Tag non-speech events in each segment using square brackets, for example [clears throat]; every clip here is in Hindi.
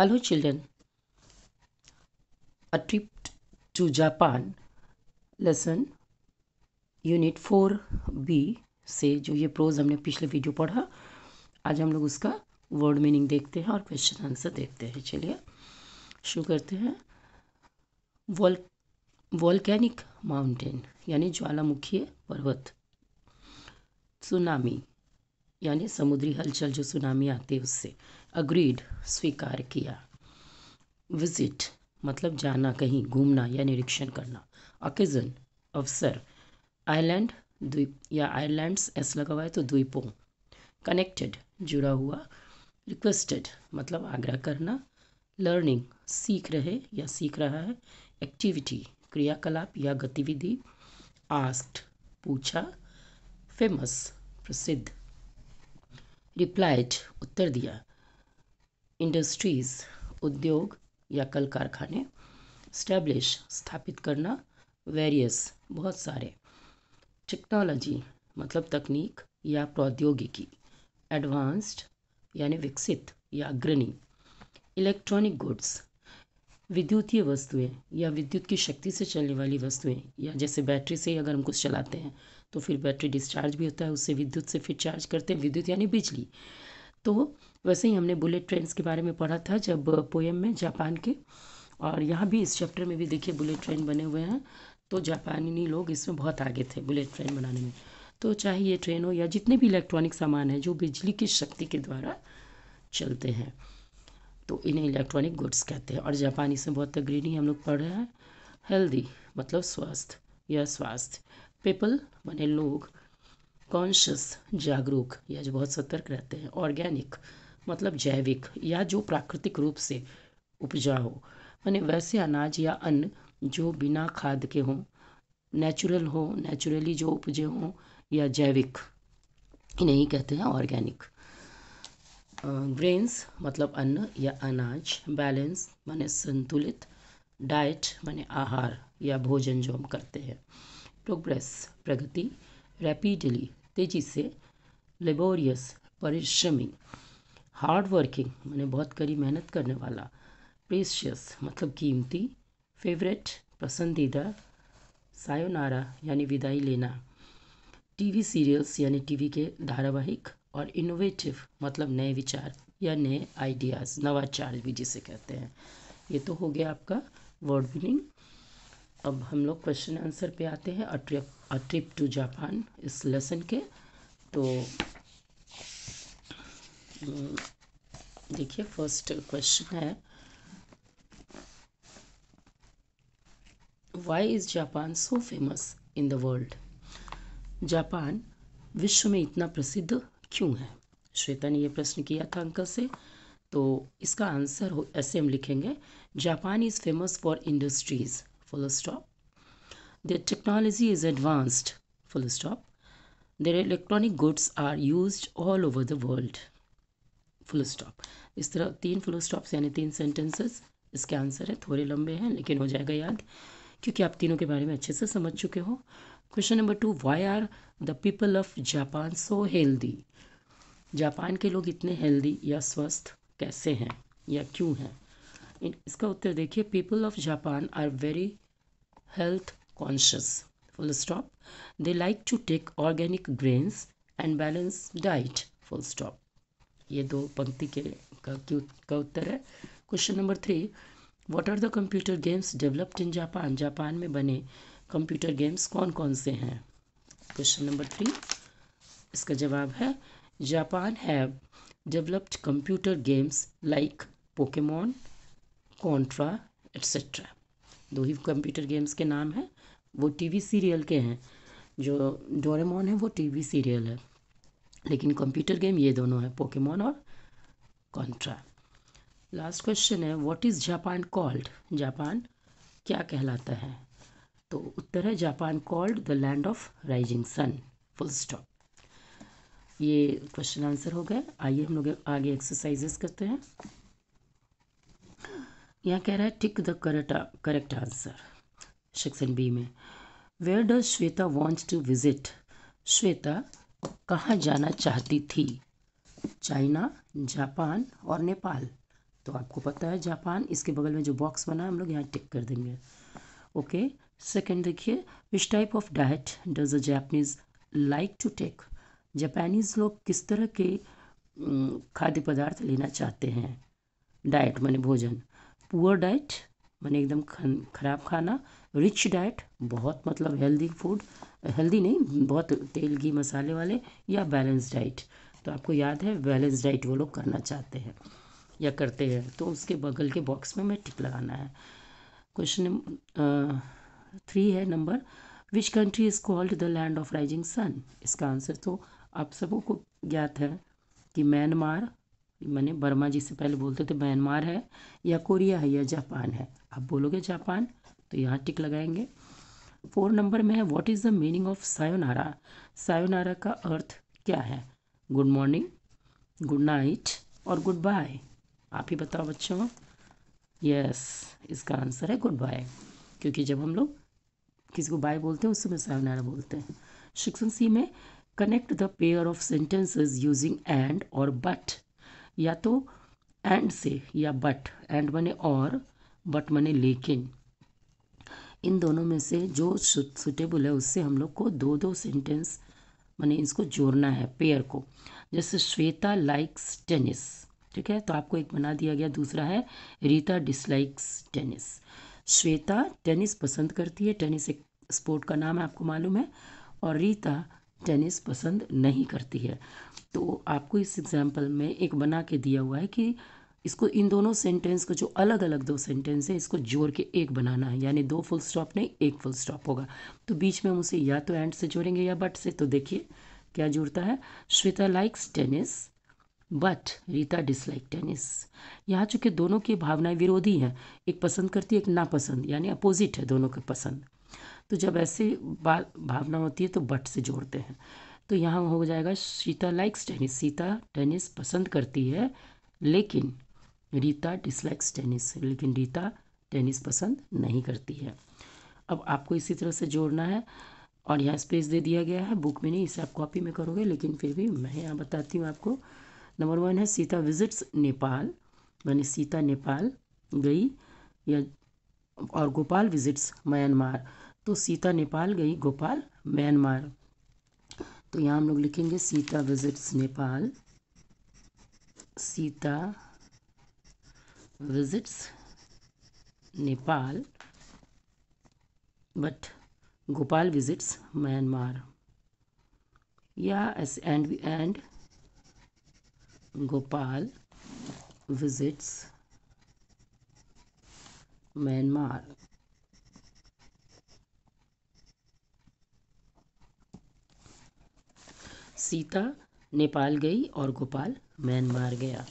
Hello, children. A trip to Japan, lesson unit four B से जो ये प्रोज हमने पिछले वीडियो पढ़ा आज हम लोग उसका वर्ड मीनिंग देखते हैं और क्वेश्चन आंसर देखते हैं चलिए शुरू करते हैं वॉल वॉलकैनिक माउंटेन यानी ज्वालामुखी पर्वत सुनामी यानी समुद्री हलचल जो सुनामी आती है उससे अग्रीड स्वीकार किया विजिट मतलब जाना कहीं घूमना या निरीक्षण करना ऑकेजन अवसर आयरलैंड द्वीप या आयरलैंड ऐसा लगा हुआ है तो द्वीपों कनेक्टेड जुड़ा हुआ रिक्वेस्टेड मतलब आग्रह करना लर्निंग सीख रहे या सीख रहा है एक्टिविटी क्रियाकलाप या गतिविधि आस्ट पूछा फेमस प्रसिद्ध रिप्लाइट उत्तर दिया इंडस्ट्रीज़ उद्योग या कल कारखाने स्टैब्लिश स्थापित करना वेरियस बहुत सारे टेक्नोलॉजी मतलब तकनीक या प्रौद्योगिकी एडवांस्ड यानी विकसित या अग्रणी इलेक्ट्रॉनिक गुड्स विद्युतीय वस्तुएं या विद्युत की शक्ति से चलने वाली वस्तुएं या जैसे बैटरी से अगर हम कुछ चलाते हैं तो फिर बैटरी डिस्चार्ज भी होता है उससे विद्युत से फिर चार्ज करते हैं विद्युत यानी बिजली तो वैसे ही हमने बुलेट ट्रेन्स के बारे में पढ़ा था जब पोएम में जापान के और यहाँ भी इस चैप्टर में भी देखिए बुलेट ट्रेन बने हुए हैं तो जापानी लोग इसमें बहुत आगे थे बुलेट ट्रेन बनाने में तो चाहे ये ट्रेन हो या जितने भी इलेक्ट्रॉनिक सामान है जो बिजली की शक्ति के द्वारा चलते हैं तो इन्हें इलेक्ट्रॉनिक गुड्स कहते हैं और जापानी इसमें बहुत तगरीनी हम लोग पढ़ रहे हैं हेल्दी मतलब स्वस्थ या स्वास्थ्य पीपल बने लोग कॉन्शियस जागरूक या जो बहुत सतर्क रहते हैं ऑर्गेनिक मतलब जैविक या जो प्राकृतिक रूप से उपजा हो मैंने वैसे अनाज या अन्न जो बिना खाद के हों नेचुरल हो नेचुरली जो उपजे हों या जैविक इन्हें ही कहते हैं ऑर्गेनिक ग्रेन्स मतलब अन्न या अनाज बैलेंस माने संतुलित डाइट माने आहार या भोजन जो हम करते हैं प्रोग्रेस प्रगति रैपिडली तेजी से लेबोरियस परिश्रमिंग हार्ड वर्किंग मैंने बहुत कड़ी मेहनत करने वाला प्रेशियस मतलब कीमती फेवरेट पसंदीदा सायोनारा यानी विदाई लेना टीवी सीरियल्स यानी टीवी के धारावाहिक और इनोवेटिव मतलब नए विचार या नए आइडियाज़ नवाचार भी जिसे कहते हैं ये तो हो गया आपका वर्ड मीनिंग अब हम लोग क्वेश्चन आंसर पे आते हैं अ ट्रिप टू जापान इस लेसन के तो हम्म, देखिए फर्स्ट क्वेश्चन है why is Japan so famous in the world Japan विश्व में इतना प्रसिद्ध क्यों है श्वेता ने यह प्रश्न किया था अंकल से तो इसका आंसर हो ऐसे हम लिखेंगे Japan is famous for industries full stop the technology is advanced full stop their electronic goods are use all over the world full stop इस तरह तीन फुल स्टॉप्स यानी तीन सेंटेंसेस इसके आंसर है थोड़े लंबे हैं लेकिन हो जाएगा याद क्योंकि आप तीनों के बारे में अच्छे से समझ चुके हो question number two why are the people of Japan so healthy Japan के लोग इतने हेल्दी या स्वस्थ कैसे हैं या क्यों हैं इसका उत्तर देखिए people of Japan are very health conscious full stop they like to take organic grains and balance diet full stop ये दो पंक्ति के का, का उत्तर है question number three what are the computer games developed in Japan Japan में बने कंप्यूटर गेम्स कौन कौन से हैं क्वेश्चन नंबर थ्री इसका जवाब है Japan have developed computer games like Pokemon Contra etcetera दो ही कंप्यूटर गेम्स के नाम हैं वो टीवी सीरियल के हैं जो डोरेमोन है वो टीवी सीरियल है लेकिन कंप्यूटर गेम ये दोनों हैं पोकेमोन और कॉन्ट्रा लास्ट क्वेश्चन है what is Japan called Japan क्या कहलाता है तो उत्तर है Japan called the land of rising sun full stop ये क्वेश्चन आंसर हो गया आइए हम लोग आगे एक्सरसाइजेस करते हैं यहाँ कह रहा है tick the correct correct answer section B में where does Shweta want to visit Shweta कहाँ जाना चाहती थी चाइना जापान और नेपाल तो आपको पता है जापान इसके बगल में जो बॉक्स बना है हम लोग यहाँ टिक कर देंगे ओके okay? सेकेंड देखिए which type of diet does a Japanese like to take Japanese लोग किस तरह के खाद्य पदार्थ लेना चाहते हैं डाइट माने भोजन पुअर डाइट माने एकदम खराब खाना रिच डाइट बहुत मतलब हेल्दी फूड हेल्दी नहीं बहुत तेल घी मसाले वाले या बैलेंस डाइट तो आपको याद है बैलेंस डाइट वो लोग करना चाहते हैं या करते हैं तो उसके बगल के बॉक्स में मैं टिक लगाना है क्वेश्चन थ्री है number which country is called the land of rising sun इसका आंसर तो आप सबों को ज्ञात है कि म्यांमार मैंने बर्मा जी से पहले बोलते थे म्यांमार है या कोरिया है या जापान है आप बोलोगे जापान तो यहाँ टिक लगाएंगे फोर नंबर में है what is the meaning of sayonara sayonara का अर्थ क्या है गुड मॉर्निंग गुड नाइट और गुड बाय आप ही बताओ बच्चों यस yes, इसका आंसर है गुड बाय क्योंकि जब हम लोग किसी को बाय बोलते हैं समय सायोनारा बोलते हैं शिक्षण सी में connect the pair of sentences using and और बट या तो एंड से या बट एंड बने और बट बने लेकिन इन दोनों में से जो सुटेबल है उससे हम लोग को दो दो सेंटेंस मैंने इसको जोड़ना है पेयर को जैसे श्वेता लाइक्स टेनिस ठीक है तो आपको एक बना दिया गया दूसरा है Rita dislikes tennis Shweta tennis पसंद करती है टेनिस एक स्पोर्ट का नाम है आपको मालूम है और रीता टेनिस पसंद नहीं करती है तो आपको इस एग्जाम्पल में एक बना के दिया हुआ है कि इसको इन दोनों सेंटेंस को जो अलग अलग दो सेंटेंस है इसको जोड़ के एक बनाना है यानी दो फुल स्टॉप नहीं एक फुल स्टॉप होगा तो बीच में हम उसे या तो एंड से जोड़ेंगे या बट से तो देखिए क्या जुड़ता है Shweta likes tennis but Rita dislike tennis यहाँ चूंकि दोनों की भावनाएं विरोधी हैं एक पसंद करती है एक नापसंद यानी अपोजिट है दोनों के पसंद तो जब ऐसी भावना होती है तो बट से जोड़ते हैं तो यहाँ हो जाएगा Sita likes tennis Sita tennis पसंद करती है लेकिन रीता डिसलाइक्स टेनिस लेकिन रीता टेनिस पसंद नहीं करती है अब आपको इसी तरह से जोड़ना है और यहाँ स्पेस दे दिया गया है बुक में नहीं इसे आप कॉपी में करोगे लेकिन फिर भी मैं यहाँ बताती हूँ आपको नंबर वन है सीता विजिट्स नेपाल यानी सीता नेपाल गई या और गोपाल विजिट्स म्यांमार तो सीता नेपाल गई गोपाल म्यांमार तो यहाँ हम लोग लिखेंगे Sita visits Nepal Sita visits Nepal but Gopal visits Myanmar या एस and and Gopal visits Myanmar Sita Nepal गई और गोपाल म्यांमार गया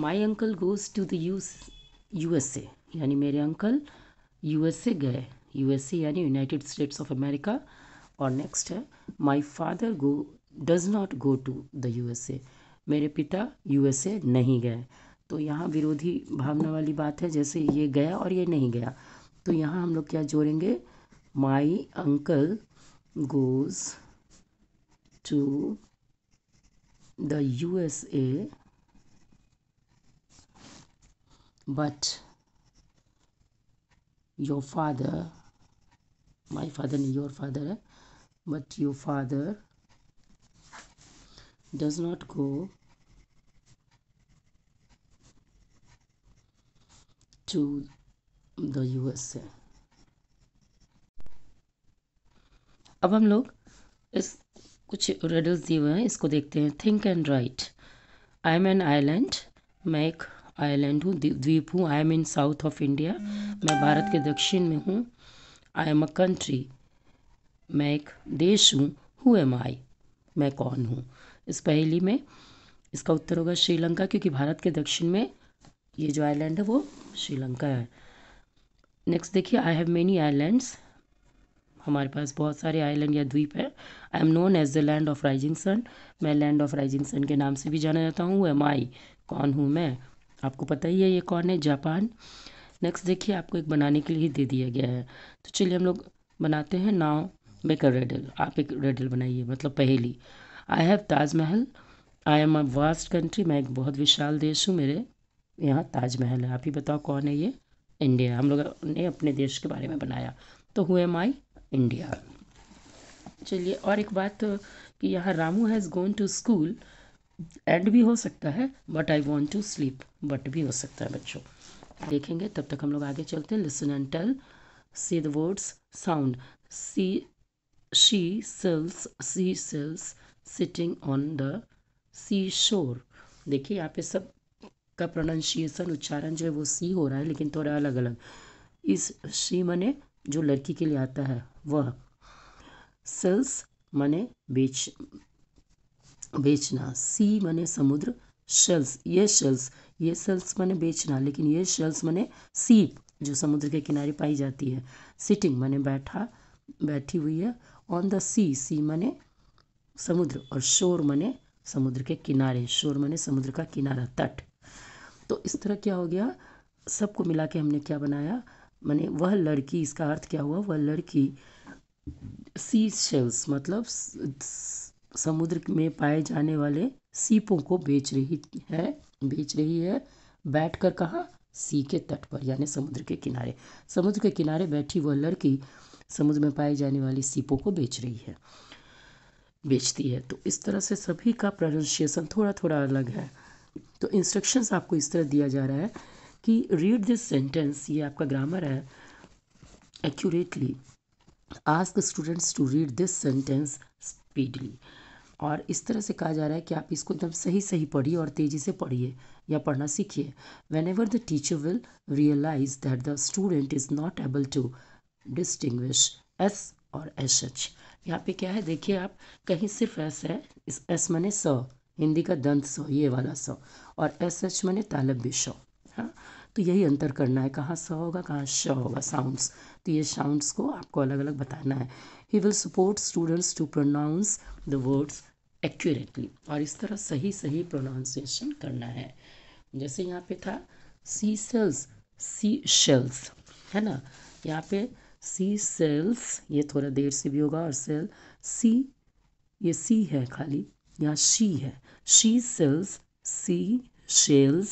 my uncle goes to the USA यानी मेरे अंकल यूएसए गए यूएसए यानी यूनाइटेड स्टेट्स ऑफ अमेरिका और नेक्स्ट है my father go does not go to the U S A मेरे पिता यू एस ए नहीं गए तो यहाँ विरोधी भावना वाली बात है जैसे ये गया और ये नहीं गया तो यहाँ हम लोग क्या जोड़ेंगे my uncle goes to the U S A but your father my father नहीं योर फादर है but your father does not go to the USA. अब हम लोग इस कुछ रेडल्स दिए हुए हैं इसको देखते हैं think and write I am an island मैं एक आइलैंड हूँ द्वीप हूँ I am in south of India मैं भारत के दक्षिण में हूँ आई एम अ कंट्री मैं एक देश हूँ हु एम आई मैं कौन हूँ इस पहेली में इसका उत्तर होगा श्रीलंका क्योंकि भारत के दक्षिण में ये जो आइलैंड है वो श्रीलंका है नेक्स्ट देखिए आई हैव मेनी आइलैंड्स हमारे पास बहुत सारे आइलैंड या द्वीप है I am known as the land of rising sun मैं लैंड ऑफ राइजिंग सन के नाम से भी जाना जाता हूँ एम आई कौन हूँ मैं आपको पता ही है ये कौन है जापान नेक्स्ट देखिए आपको एक बनाने के लिए दे दिया गया है तो चलिए हम लोग बनाते हैं नाव मेक अ रेडल आप एक रेडल बनाइए मतलब पहेली I have Taj Mahal I am a vast country मैं एक बहुत विशाल देश हूँ मेरे यहाँ ताजमहल है आप ही बताओ कौन है ये इंडिया हम लोग ने अपने देश के बारे में बनाया तो हुए माई इंडिया चलिए और एक बात तो कि यहाँ Ramu has gone to school and भी हो सकता है but I want to sleep but भी हो सकता है बच्चों देखेंगे तब तक हम लोग आगे चलते हैं listen and tell see the words sound see she sells sea sells sitting on the sea shore देखिए यहाँ पे सब का प्रोनाउंसिएशन उच्चारण जो है वो सी हो रहा है लेकिन थोड़ा अलग अलग इस सी मने जो लड़की के लिए आता है वह सेल्स मने बेच बेचना सी मने समुद्र शेल्स ये शेल्स ये शेल्स मने बेचना लेकिन ये शेल्स मने सीप जो समुद्र के किनारे पाई जाती है सिटिंग मने बैठा बैठी हुई है ऑन द सी सी मने समुद्र और शोर मने समुद्र के किनारे शोर मने समुद्र का किनारा तट तो इस तरह क्या हो गया सबको मिला के हमने क्या बनाया मैंने वह लड़की इसका अर्थ क्या हुआ वह लड़की सी शेल्स मतलब समुद्र में पाए जाने वाले सीपों को बेच रही है बेच रही है बैठ कर कहाँ सी के तट पर यानी समुद्र के किनारे समुद्र के किनारे बैठी वह लड़की समुद्र में पाए जाने वाली सीपों को बेच रही है बेचती है तो इस तरह से सभी का प्रोनाउंसिएशन थोड़ा थोड़ा अलग है तो इंस्ट्रक्शंस आपको इस तरह दिया जा रहा है कि रीड दिस सेंटेंस ये आपका ग्रामर है accurately ask students to read this sentence speedly और इस तरह से कहा जा रहा है कि आप इसको एकदम सही सही पढ़िए और तेज़ी से पढ़िए या पढ़ना सीखिए whenever the teacher will realise that the student is not able to distinguish S और एस एच यहाँ पे क्या है देखिए आप कहीं सिर्फ एस है इस एस मने स हिंदी का दंत स ये वाला स और एस एच मने तालब्य भी श हाँ तो यही अंतर करना है कहाँ स होगा कहाँ श होगा साउंड्स तो ये साउंड्स को आपको अलग अलग बताना है he will support students to pronounce the words accurately और इस तरह सही सही प्रोनाउंसिएशन करना है जैसे यहाँ पे था सी सेल्स सी शेल्स है ना यहाँ पे सी सेल्स ये थोड़ा देर से भी होगा और सेल सी ये सी है खाली यहाँ शी है she sells sea shells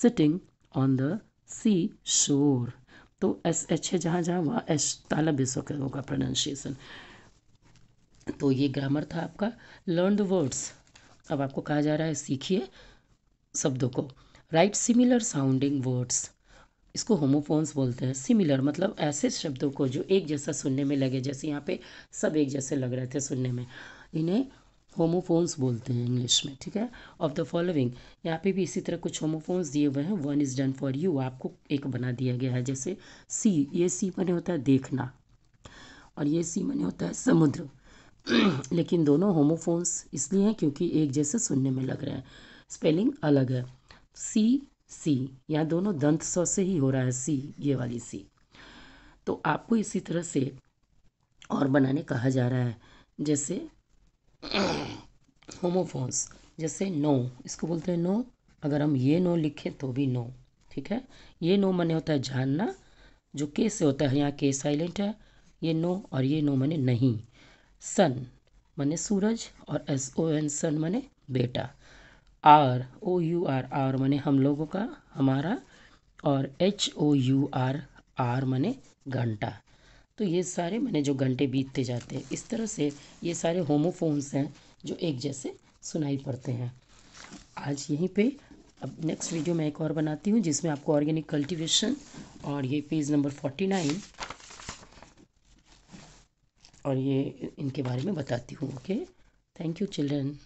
sitting on the sea shore तो एस एच है जहाँ जहाँ वहाँ एच ताला होगा प्रोनाउंसिएशन तो ये ग्रामर था आपका लर्न द वर्ड्स अब आपको कहा जा रहा है सीखिए शब्दों को राइट सिमिलर साउंडिंग वर्ड्स इसको होमोफोन्स बोलते हैं सिमिलर मतलब ऐसे शब्दों को जो एक जैसा सुनने में लगे जैसे यहाँ पे सब एक जैसे लग रहे थे सुनने में इन्हें होमोफोन्स बोलते हैं इंग्लिश में ठीक है ऑफ द फॉलोइंग यहाँ पे भी इसी तरह कुछ होमोफोन्स दिए हुए हैं one is done for you आपको एक बना दिया गया है जैसे सी ये सी मैंने होता है देखना और ये सी मैंने होता है समुद्र [clears throat] लेकिन दोनों होमोफोन्स इसलिए हैं क्योंकि एक जैसे सुनने में लग रहे हैं स्पेलिंग अलग है सी सी यहाँ दोनों दंत स्व से ही हो रहा है सी ये वाली सी तो आपको इसी तरह से और बनाने कहा जा रहा है जैसे होमोफोन्स [clears throat] जैसे नो इसको बोलते हैं नो अगर हम ये नो लिखें तो भी नो ठीक है ये नो मने होता है जानना जो के से होता है यहाँ के साइलेंट है ये नो और ये नो मने नहीं सन मने सूरज और एस ओ एन सन मने बेटा R O U R our माने हम लोगों का हमारा और H O U R hour मैने घंटा तो ये सारे मैंने जो घंटे बीतते जाते हैं इस तरह से ये सारे होमोफोन्स हैं जो एक जैसे सुनाई पड़ते हैं आज यहीं पे अब नेक्स्ट वीडियो मैं एक और बनाती हूँ जिसमें आपको ऑर्गेनिक कल्टीवेशन और ये पेज नंबर फोर्टी नाइन और ये इनके बारे में बताती हूँ ओके थैंक यू चिल्ड्रन